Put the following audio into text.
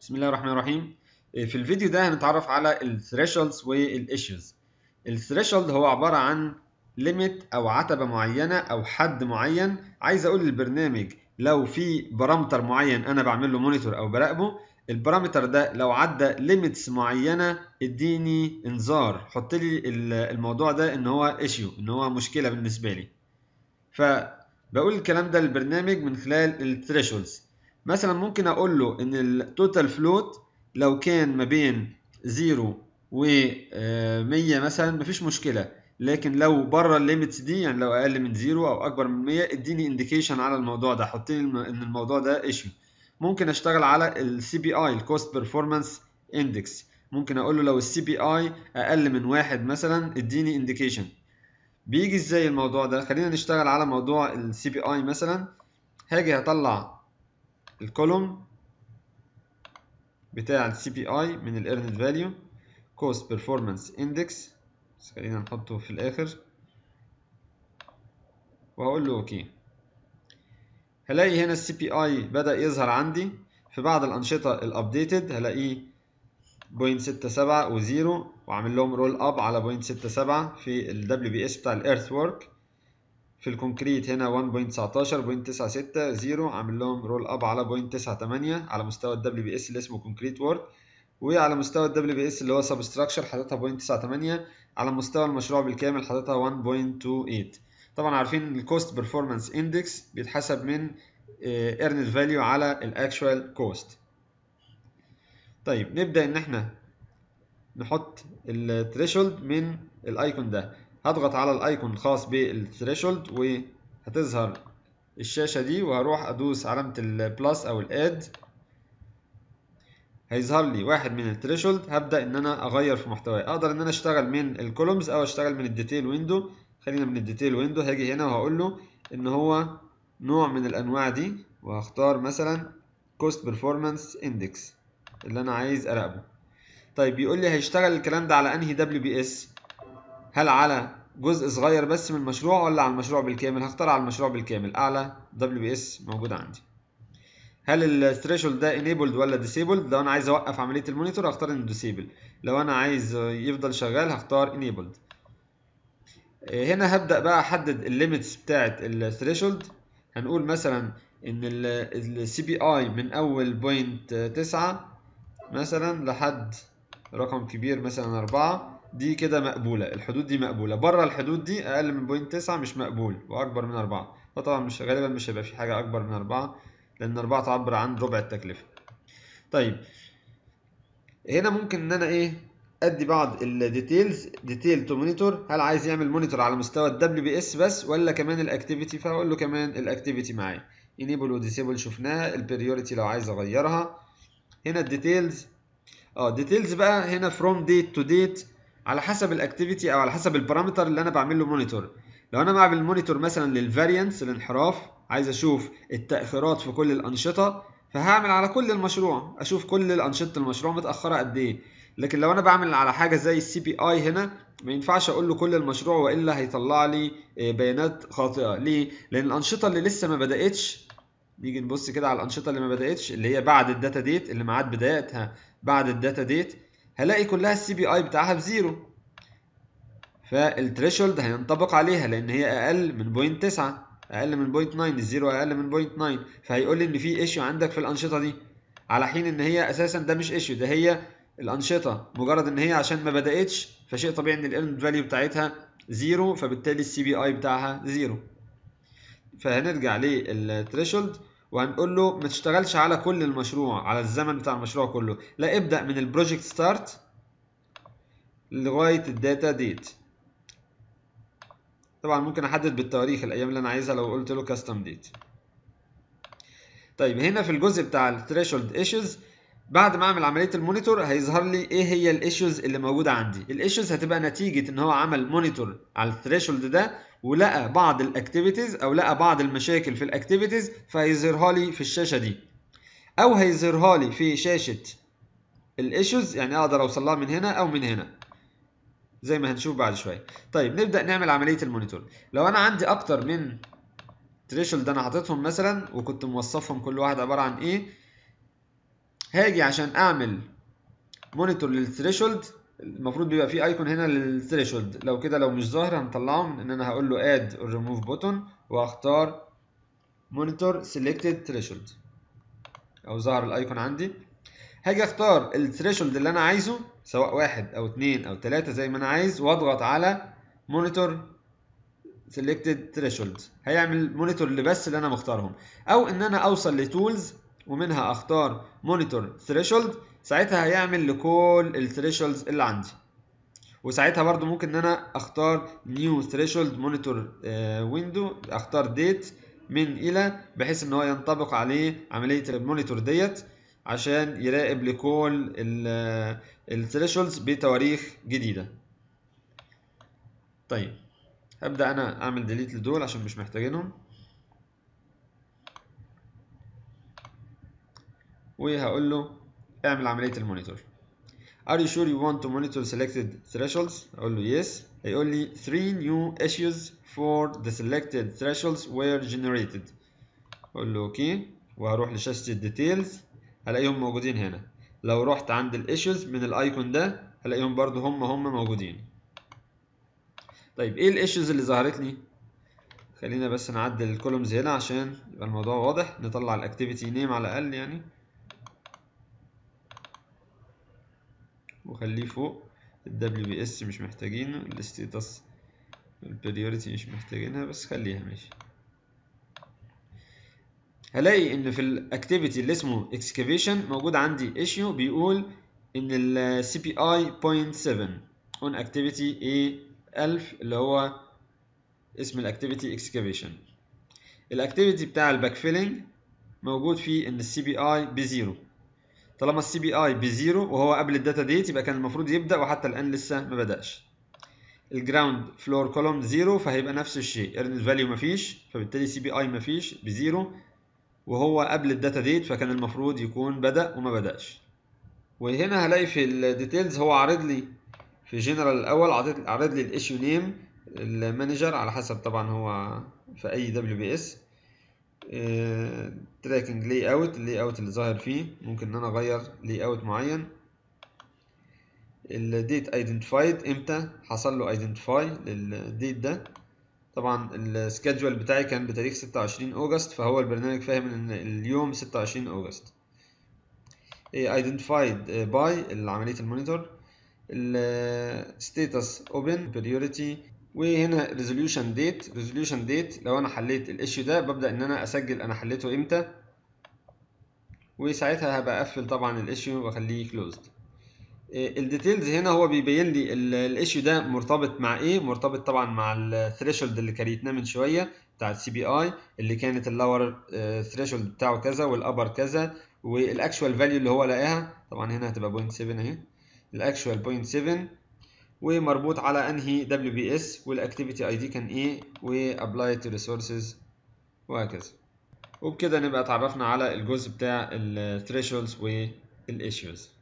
بسم الله الرحمن الرحيم إيه، في الفيديو ده هنتعرف على الثريشولدز والايشوز الثريشولد هو عبارة عن ليميت او عتبة معينة او حد معين عايز اقول للبرنامج لو في بارامتر معين انا بعمل له مونيتور او براقبه البارامتر ده لو عدى ليميتس معينة اديني انذار حط لي الموضوع ده ان هو ايشيو ان هو مشكلة بالنسبة لي فبقول الكلام ده للبرنامج من خلال الثريشولدز مثلا ممكن اقول له ان التوتال فلوت لو كان ما بين 0 و 100 آه، مثلا مفيش مشكله لكن لو بره الليميتس دي يعني لو اقل من 0 او اكبر من 100 اديني انديكيشن على الموضوع ده حط لي ان الموضوع ده ايشيو ممكن اشتغل على السي بي اي الكوست بيرفورمانس اندكس ممكن اقول له لو السي بي اي اقل من واحد مثلا اديني انديكيشن بيجي ازاي الموضوع ده خلينا نشتغل على موضوع السي بي اي مثلا هاجي هطلع الكولوم بتاع السي بي اي من الايرند فاليو كوست بيرفورمانس اندكس بس خلينا نحطه في الاخر وهقول له اوكي هلاقي هنا السي بي اي بدا يظهر عندي في بعض الانشطه الابديتد هلاقيه 0.67 0 وعامل لهم رول اب على 0.67 في ال WBS بتاع الارث وورك في الكونكريت هنا 1.19.960 عامل لهم رول اب على 0.98 على مستوى ال WBS اللي اسمه كونكريت وورد وعلى مستوى ال WBS اللي هو سبستراكشر حاططها 0.98 على مستوى المشروع بالكامل حاططها 1.28 طبعا عارفين الكوست بيرفورمانس اندكس بيتحسب من ايرند آه، فاليو على الاكشوال كوست طيب نبدا ان احنا نحط الثريشولد من الايكون ده هضغط على الايكون الخاص بالثريشولد وهتظهر الشاشة دي وهروح ادوس علامة البلس او الاد هيظهر لي واحد من الثريشولد هبدأ ان انا اغير في محتواي اقدر ان انا اشتغل من الكولومز او اشتغل من الديتيل ويندو خلينا من الديتيل ويندو هاجي هنا وهقول له ان هو نوع من الانواع دي وهختار مثلا كوست بيرفورمانس اندكس اللي انا عايز اراقبه طيب بيقول لي هيشتغل الكلام ده على انهي دبليو بي اس هل على جزء صغير بس من المشروع ولا على المشروع بالكامل هختار على المشروع بالكامل اعلى WS موجود عندي هل الثريشولد ده انيبلد ولا ديسيبلد؟ لو انا عايز اوقف عمليه المونيتور هختار انه ديسيبل، لو انا عايز يفضل شغال هختار انيبلد. آه، هنا هبدا بقى احدد الليميتس بتاعت الثريشولد هنقول مثلا ان السي بي اي من اول بوينت تسعة مثلا لحد رقم كبير مثلا أربعة دي كده مقبولة الحدود دي مقبولة بره الحدود دي أقل من بوينت تسعة مش مقبول وأكبر من أربعة فطبعا مش غالبا مش هيبقى في حاجة أكبر من أربعة لأن أربعة تعبر عن ربع التكلفة طيب هنا ممكن إن أنا إيه أدي بعض الديتيلز ديتيل تو مونيتور هل عايز يعمل مونيتور على مستوى الدبليو بي اس بس ولا كمان الأكتيفيتي فهقول له كمان الأكتيفيتي معايا انيبل وديسيبل شفناها البريوريتي لو عايز أغيرها هنا الديتيلز اه ديتيلز بقى هنا فروم ديت تو ديت على حسب الاكتيفيتي او على حسب البارامتر اللي انا بعمل له مونيتور لو انا بعمل مونيتور مثلا للفاريانس الانحراف عايز اشوف التاخيرات في كل الانشطه فهعمل على كل المشروع اشوف كل الانشطه المشروع متاخره قد ايه لكن لو انا بعمل على حاجه زي السي بي اي هنا ما ينفعش اقول له كل المشروع والا هيطلع لي آه، بيانات خاطئه ليه لان الانشطه اللي لسه ما بداتش نيجي نبص كده على الانشطه اللي ما بداتش اللي هي بعد الداتا ديت اللي ميعاد بدايتها بعد الداتا ديت هلاقي كلها السي بي اي بتاعها بزيرو فالثريشولد هينطبق عليها لان هي اقل من بوينت 9 اقل من بوينت 9 الزيرو اقل من بوينت 9 فهيقول لي ان في ايشو عندك في الانشطه دي على حين ان هي اساسا ده مش ايشو ده هي الانشطه مجرد ان هي عشان ما بداتش فشيء طبيعي ان الايرند فاليو بتاعتها زيرو فبالتالي السي بي اي بتاعها زيرو فهنرجع للثريشولد وهنقول له ما تشتغلش على كل المشروع على الزمن بتاع المشروع كله لا ابدأ من البروجكت ستارت لغاية الداتا ديت طبعا ممكن احدد بالتواريخ الايام اللي انا عايزها لو قلت له كاستم ديت طيب هنا في الجزء بتاع الثريشولد ايشوز بعد ما اعمل عمليه المونيتور هيظهر لي ايه هي الايشوز اللي موجوده عندي الايشوز هتبقى نتيجه ان هو عمل مونيتور على الثريشولد ده ولقى بعض الاكتيفيتيز او لقى بعض المشاكل في الاكتيفيتيز فهيظهرها لي في الشاشه دي او هيظهرها لي في شاشه الايشوز يعني اقدر اوصل لها من هنا او من هنا زي ما هنشوف بعد شويه طيب نبدا نعمل عمليه المونيتور لو انا عندي اكتر من تريشولد انا حاططهم مثلا وكنت موصفهم كل واحد عباره عن ايه هاجي عشان اعمل مونيتور للثريشولد المفروض بيبقى فيه ايكون هنا للثريشولد لو كده لو مش ظاهر هنطلعه ان انا هقول له اد اور ريموف بوتون واختار مونيتور سيلكتد ثريشولد او ظهر الايكون عندي هاجي اختار الثريشولد اللي انا عايزه سواء واحد او اتنين او تلاتة زي ما انا عايز واضغط على مونيتور سيلكتد ثريشولد هيعمل مونيتور اللي بس اللي انا مختارهم او ان انا اوصل لتولز ومنها اختار مونيتور ثريشولد ساعتها هيعمل لكل الثريشولدز اللي عندي وساعتها برضو ممكن ان انا اختار نيو ثريشولد مونيتور ويندو اختار ديت من الى بحيث ان هو ينطبق عليه عمليه المونيتور ديت عشان يراقب لكل الثريشولدز آه، بتواريخ جديده طيب هبدا انا اعمل ديليت لدول عشان مش محتاجينهم وهقول له اعمل عملية المونيتور Are you sure you want to monitor selected thresholds؟ أقول له yes هيقول لي three new issues for the selected thresholds were generated أقول له okay وهروح لشاشة الديتيلز هلاقيهم موجودين هنا لو رحت عند الايشوز من الايكون ده هلاقيهم برضو هم هم موجودين طيب ايه الايشوز اللي ظهرت لي؟ خلينا بس نعدل الكولومز هنا عشان يبقى الموضوع واضح نطلع الاكتيفيتي نيم على الاقل يعني وخليه فوق الدبليو بي اس مش محتاجينه الاستيتس البريوريتي مش محتاجينها بس خليها ماشي هلاقي ان في الاكتيفيتي اللي اسمه اكسكافيشن موجود عندي ايشيو بيقول ان السي بي اي 0.7 اون اكتيفيتي اي 1000 اللي هو اسم الاكتيفيتي اكسكافيشن الاكتيفيتي بتاع الباك فيلنج موجود فيه ان السي بي اي بزيرو طالما السي بي اي بزيرو وهو قبل الداتا ديت يبقى كان المفروض يبدا وحتى الان لسه ما بداش الجراوند فلور كولوم زيرو فهيبقى نفس الشيء ايرنست فاليو مفيش فبالتالي سي بي اي مفيش بزيرو وهو قبل الداتا ديت فكان المفروض يكون بدا وما بداش وهنا هلاقي في الديتيلز هو عارض لي في جنرال الاول عارض لي الايشيو نيم المانجر على حسب طبعا هو في اي دبليو بي اس تراكنج لاي اوت اللاي اوت اللي ظاهر فيه ممكن ان انا اغير لاي اوت معين الديت ايدنتيفايد امتى حصل له ايدنتيفاي للديت ده طبعا السكادجول بتاعي كان بتاريخ 26 اوجست فهو البرنامج فاهم ان اليوم 26 اوجست ايدنتيفايد باي عمليه المونيتور الستاتس اوبن بريوريتي وهنا ريزوليوشن ديت ريزوليوشن ديت لو انا حليت الايشيو ده ببدا ان انا اسجل انا حليته امتى وساعتها هبقى اقفل طبعا الايشيو واخليه كلوزد آه، الديتيلز هنا هو بيبين لي الايشيو ده مرتبط مع ايه مرتبط طبعا مع الثريشولد اللي كريتناه من شويه بتاع السي بي اي اللي كانت اللور ثريشولد آه، بتاعه كذا والابر كذا والاكشوال فاليو اللي هو لاقاها طبعا هنا هتبقى 0.7 اهي الاكشوال 0.7 ومربوط على انهي دبليو بي اس والاكتيفيتي اي دي كان ايه وابلاي تو ريسورسز وهكذا وبكده نبقى اتعرفنا على الجزء بتاع الثريشولدز والايشوز